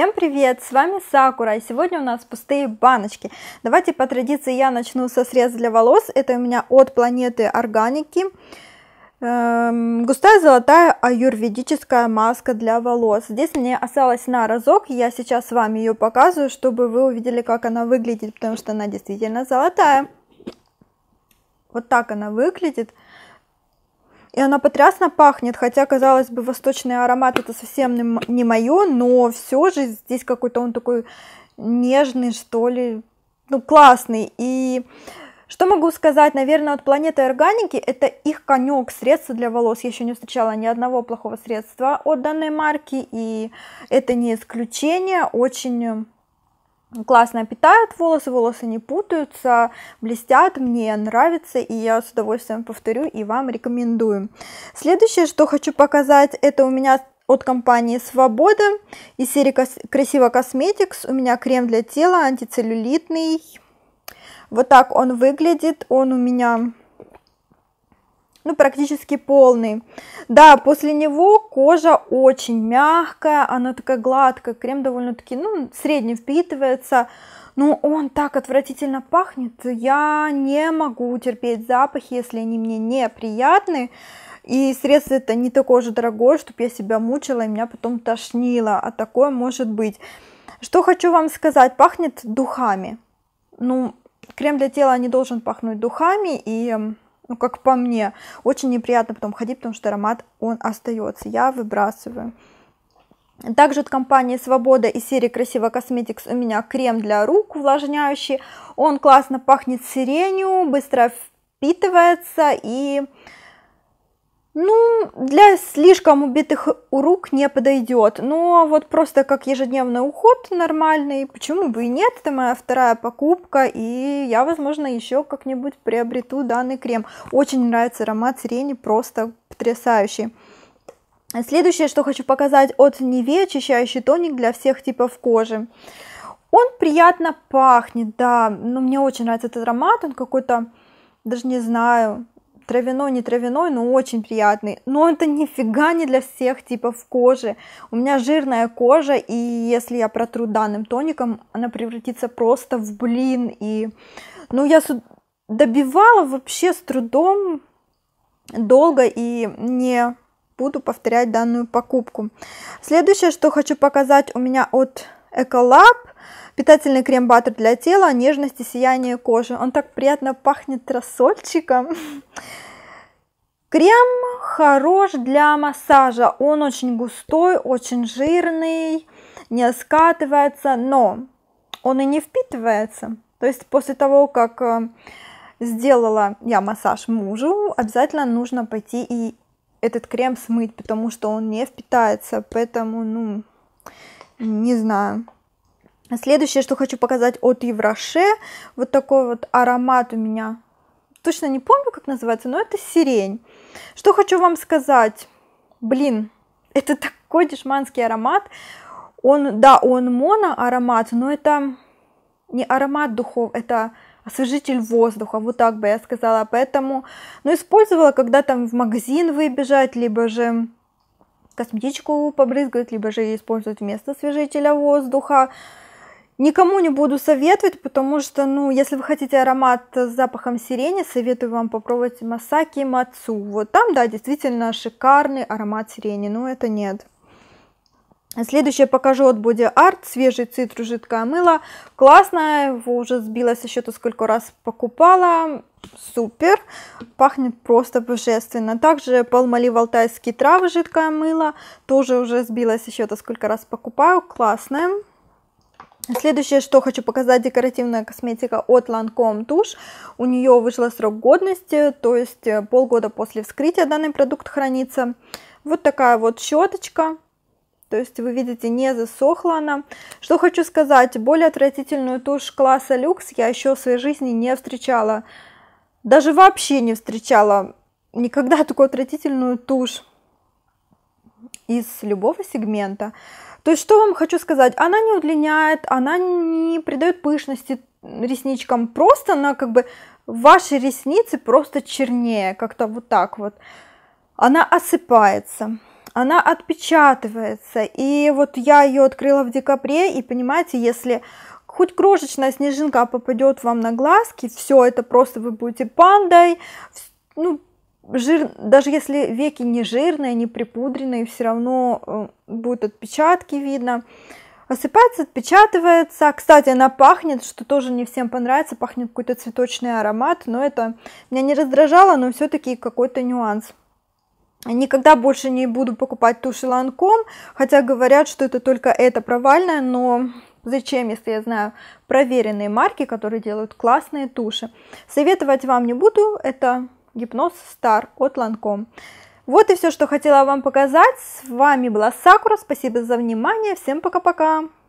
Всем привет, с вами Сакура, и сегодня у нас пустые баночки. Давайте по традиции я начну со среза для волос, это у меня от планеты органики. Эм, густая золотая аюрведическая маска для волос. Здесь мне осталось на разок, я сейчас вам ее показываю, чтобы вы увидели, как она выглядит, потому что она действительно золотая. Вот так она Выглядит. И она потрясно пахнет, хотя, казалось бы, восточный аромат это совсем не мое, но все же здесь какой-то он такой нежный, что ли, ну, классный. И что могу сказать, наверное, от планеты органики, это их конек, средство для волос. Я еще не встречала ни одного плохого средства от данной марки, и это не исключение, очень э, классно питают волосы, волосы не путаются, блестят, мне нравится, и я с удовольствием повторю и вам рекомендую. Следующее, что хочу показать, это у меня от компании Свобода из серии Красиво Косметикс. У меня крем для тела антицеллюлитный. Вот так он выглядит. Он у меня ну, практически полный. Да, после него кожа очень мягкая, она такая гладкая, крем довольно-таки, ну, средний впитывается, но ну, он так отвратительно пахнет, я не могу терпеть запах, если они мне неприятны, и средство это не такое же дорогое, чтобы я себя мучила и меня потом тошнило, а такое может быть. Что хочу вам сказать, пахнет духами, ну, крем для тела не должен пахнуть духами, и ну, как по мне, очень неприятно потом ходить, потому что аромат, он остается. Я выбрасываю. Также от компании Свобода и серии Красиво Косметикс у меня крем для рук увлажняющий. Он классно пахнет сиренью, быстро впитывается и ну, для слишком убитых рук не подойдет, но ну, а вот просто как ежедневный уход нормальный, почему бы и нет, это моя вторая покупка, и я, возможно, еще как-нибудь приобрету данный крем. Очень нравится аромат сирени, просто потрясающий. Следующее, что хочу показать от Неве очищающий тоник для всех типов кожи. Он приятно пахнет, да, но мне очень нравится этот аромат, он какой-то, даже не знаю, травяной, не травяной, но очень приятный. Но это нифига не для всех типов кожи. У меня жирная кожа, и если я протру данным тоником, она превратится просто в блин. И, ну, я добивала вообще с трудом долго и не буду повторять данную покупку. Следующее, что хочу показать у меня от Эколаб, Питательный крем-баттер для тела, нежность и сияние кожи. Он так приятно пахнет рассольчиком. Крем хорош для массажа. Он очень густой, очень жирный, не скатывается, но он и не впитывается. То есть после того, как э, сделала я массаж мужу, обязательно нужно пойти и этот крем смыть, потому что он не впитается. Поэтому, ну, не знаю. Следующее, что хочу показать от Евроше, вот такой вот аромат у меня, точно не помню, как называется, но это сирень. Что хочу вам сказать, блин, это такой дешманский аромат, он, да, он моноаромат, но это не аромат духов, это освежитель воздуха, вот так бы я сказала, поэтому, ну, использовала, когда там в магазин выбежать, либо же косметичку побрызгать, либо же использовать вместо освежителя воздуха, Никому не буду советовать, потому что, ну, если вы хотите аромат с запахом сирени, советую вам попробовать Масаки Мацу. Вот там, да, действительно шикарный аромат сирени, но это нет. Следующее покажу от Body Art, свежий цитрус, жидкое мыло, классное, его уже сбилась со счета сколько раз покупала, супер, пахнет просто божественно. Также Palmolive алтайские травы, жидкое мыло, тоже уже сбилась со счета сколько раз покупаю, классное. Следующее, что хочу показать, декоративная косметика от Lancome Тушь. У нее вышел срок годности, то есть э, полгода после вскрытия данный продукт хранится. Вот такая вот щеточка, то есть вы видите, не засохла она. Что хочу сказать, более отвратительную тушь класса люкс я еще в своей жизни не встречала. Даже вообще не встречала никогда такую отвратительную тушь из любого сегмента. То есть, что вам хочу сказать, она не удлиняет, она не придает пышности ресничкам, просто она как бы, ваши ресницы просто чернее, как-то вот так вот. Она осыпается, она отпечатывается, и вот я ее открыла в декабре, и понимаете, если хоть крошечная снежинка попадет вам на глазки, все это просто вы будете пандой, ну, жир, даже если веки не жирные, не припудренные, все равно э, будут отпечатки видно. Осыпается, отпечатывается. Кстати, она пахнет, что тоже не всем понравится. Пахнет какой-то цветочный аромат, но это меня не раздражало, но все-таки какой-то нюанс. Никогда больше не буду покупать туши Ланком, хотя говорят, что это только это провальное, но Зачем, если я знаю проверенные марки, которые делают классные туши? Советовать вам не буду, это гипноз стар от Ланком. Вот и все, что хотела вам показать. С вами была Сакура. Спасибо за внимание. Всем пока-пока.